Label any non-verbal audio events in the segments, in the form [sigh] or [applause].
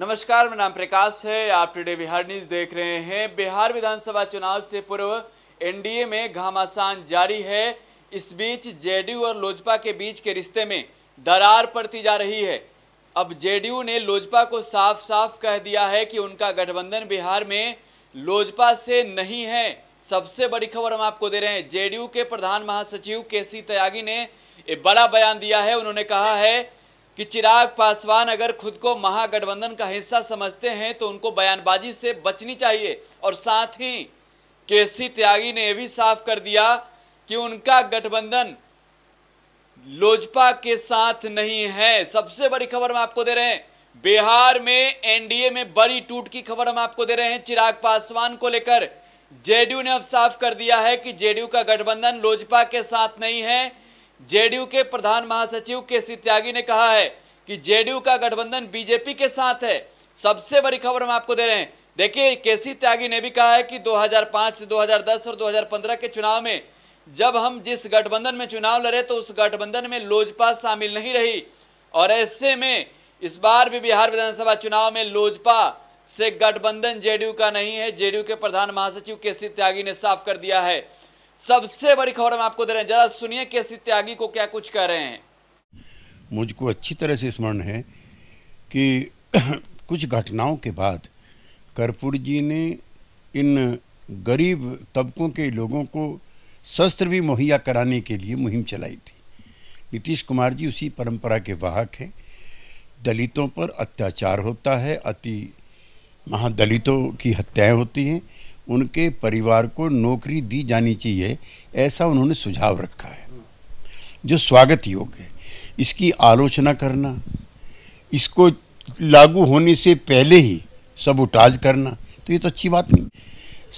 नमस्कार मेरा नाम प्रकाश है आप टुडे बिहार न्यूज देख रहे हैं बिहार विधानसभा चुनाव से पूर्व एनडीए में घामासान जारी है इस बीच जेडीयू और लोजपा के बीच के रिश्ते में दरार पड़ती जा रही है अब जेडीयू ने लोजपा को साफ साफ कह दिया है कि उनका गठबंधन बिहार में लोजपा से नहीं है सबसे बड़ी खबर हम आपको दे रहे हैं जेडीयू के प्रधान महासचिव के सी त्यागी ने एक बड़ा बयान दिया है उन्होंने कहा है कि चिराग पासवान अगर खुद को महागठबंधन का हिस्सा समझते हैं तो उनको बयानबाजी से बचनी चाहिए और साथ ही केसी त्यागी ने यह भी साफ कर दिया कि उनका गठबंधन लोजपा के साथ नहीं है सबसे बड़ी खबर हम आपको दे रहे हैं बिहार में एनडीए में बड़ी टूट की खबर हम आपको दे रहे हैं चिराग पासवान को लेकर जेडीयू ने अब साफ कर दिया है कि जेडीयू का गठबंधन लोजपा के साथ नहीं है जेडीयू के प्रधान महासचिव के सी त्यागी ने कहा है कि जेडीयू का गठबंधन बीजेपी के साथ है सबसे बड़ी खबर हम आपको दे रहे हैं देखिए सी त्यागी ने भी कहा है कि 2005 से 2010 और 2015 के चुनाव में जब हम जिस गठबंधन में चुनाव लड़े तो उस गठबंधन में लोजपा शामिल नहीं रही और ऐसे में इस बार भी बिहार विधानसभा चुनाव में लोजपा से गठबंधन जेडीयू का नहीं है जेडीयू के प्रधान महासचिव केसी त्यागी ने साफ कर दिया है सबसे बड़ी खबर हम आपको दे रहे हैं जरा सुनिए के सी त्यागी को क्या कुछ कह रहे हैं मुझको अच्छी तरह से स्मरण है कि [clears throat] कुछ घटनाओं के बाद कर्पूर जी ने इन गरीब तबकों के लोगों को शस्त्र भी मुहैया कराने के लिए मुहिम चलाई थी नीतीश कुमार जी उसी परंपरा के वाहक हैं दलितों पर अत्याचार होता है अति महादलितों की हत्याएं होती हैं उनके परिवार को नौकरी दी जानी चाहिए ऐसा उन्होंने सुझाव रखा है जो स्वागत योग्य है इसकी आलोचना करना इसको लागू होने से पहले ही सब उठाज करना तो ये तो अच्छी बात नहीं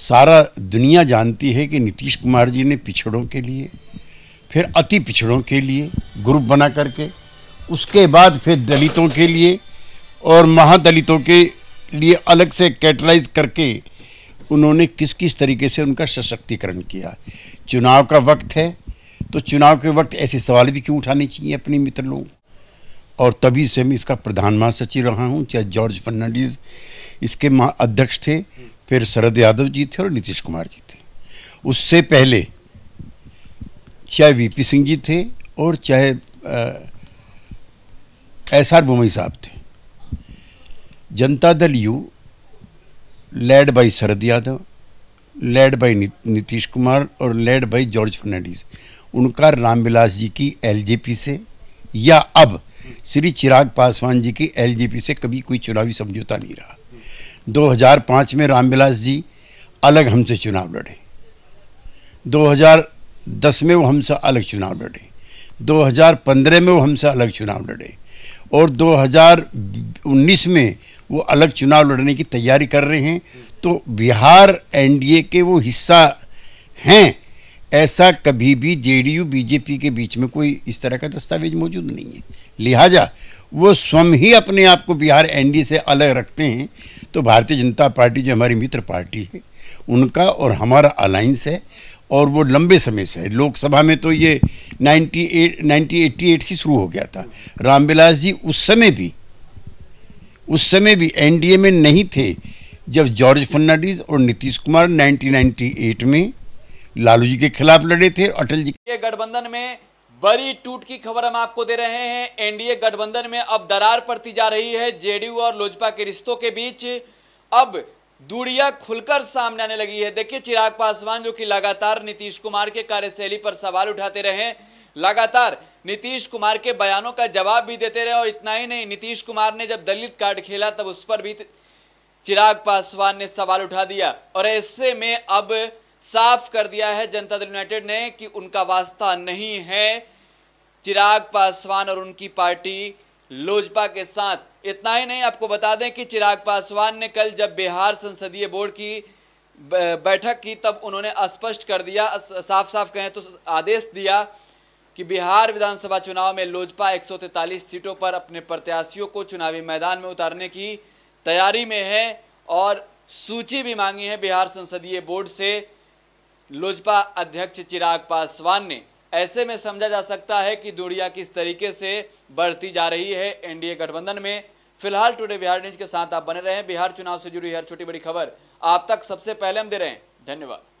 सारा दुनिया जानती है कि नीतीश कुमार जी ने पिछड़ों के लिए फिर अति पिछड़ों के लिए ग्रुप बना करके उसके बाद फिर दलितों के लिए और महादलितों के लिए अलग से कैटलाइज करके उन्होंने किस किस तरीके से उनका सशक्तिकरण किया चुनाव का वक्त है तो चुनाव के वक्त ऐसे सवाल भी क्यों उठाने चाहिए अपने मित्र लोगों और तभी से मैं इसका प्रधान महासचिव रहा हूँ चाहे जॉर्ज फर्नांडीज इसके अध्यक्ष थे फिर शरद यादव जी थे और नीतीश कुमार जी थे उससे पहले चाहे वी सिंह जी थे और चाहे एस आर साहब थे Janata Dal U led by Sharad Yadav led by Nitish Kumar और लेड बाई जॉर्ज फर्नांडिस उनका रामविलास जी की एलजेपी से या अब श्री चिराग पासवान जी की एलजेपी से कभी कोई चुनावी समझौता नहीं रहा 2005 में रामविलास जी अलग हमसे चुनाव लड़े 2010 में वो हमसे अलग चुनाव लड़े 2015 में वो हमसे अलग चुनाव लड़े और 2019 में वो अलग चुनाव लड़ने की तैयारी कर रहे हैं तो बिहार एनडीए के वो हिस्सा हैं ऐसा कभी भी जेडीयू बीजेपी के बीच में कोई इस तरह का दस्तावेज मौजूद नहीं है लिहाजा वो स्वयं ही अपने आप को बिहार एनडीए से अलग रखते हैं तो भारतीय जनता पार्टी जो हमारी मित्र पार्टी है उनका और हमारा अलायंस है और वो लंबे समय से है लोकसभा में तो ये 98 1988 से शुरू हो गया था रामविलास जी उस समय भी उस समय भी एनडीए में नहीं थे जब जॉर्ज फर्नांडीज और नीतीश कुमार 1998 में लालू जी के खिलाफ लड़े थे अटल जी के गठबंधन में बड़ी टूट की खबर हम आपको दे रहे हैं एनडीए गठबंधन में अब दरार पड़ती जा रही है जेडीयू और लोजपा के रिश्तों के बीच अब दूरिया खुलकर सामने आने लगी है देखिए चिराग पासवान जो कि लगातार नीतीश कुमार के कार्यशैली पर सवाल उठाते रहे लगातार नीतीश कुमार के बयानों का जवाब भी देते रहे और इतना ही नहीं नीतीश कुमार ने जब दलित कार्ड खेला तब उस पर भी चिराग पासवान ने सवाल उठा दिया और ऐसे में अब साफ कर दिया है जनता दल यूनाइटेड ने कि उनका वास्ता नहीं है चिराग पासवान और उनकी पार्टी लोजपा के साथ इतना ही नहीं आपको बता दें कि चिराग पासवान ने कल जब बिहार संसदीय बोर्ड की बैठक की तब उन्होंने स्पष्ट कर दिया साफ साफ कहें तो आदेश दिया कि बिहार विधानसभा चुनाव में लोजपा एक सीटों पर अपने प्रत्याशियों को चुनावी मैदान में उतारने की तैयारी में है और सूची भी मांगी है बिहार संसदीय बोर्ड से लोजपा अध्यक्ष चिराग पासवान ने ऐसे में समझा जा सकता है कि दूरिया किस तरीके से बढ़ती जा रही है एनडीए गठबंधन में फिलहाल टुडे बिहार न्यूज के साथ आप बने रहें बिहार चुनाव से जुड़ी हर छोटी बड़ी खबर आप तक सबसे पहले हम दे रहे हैं धन्यवाद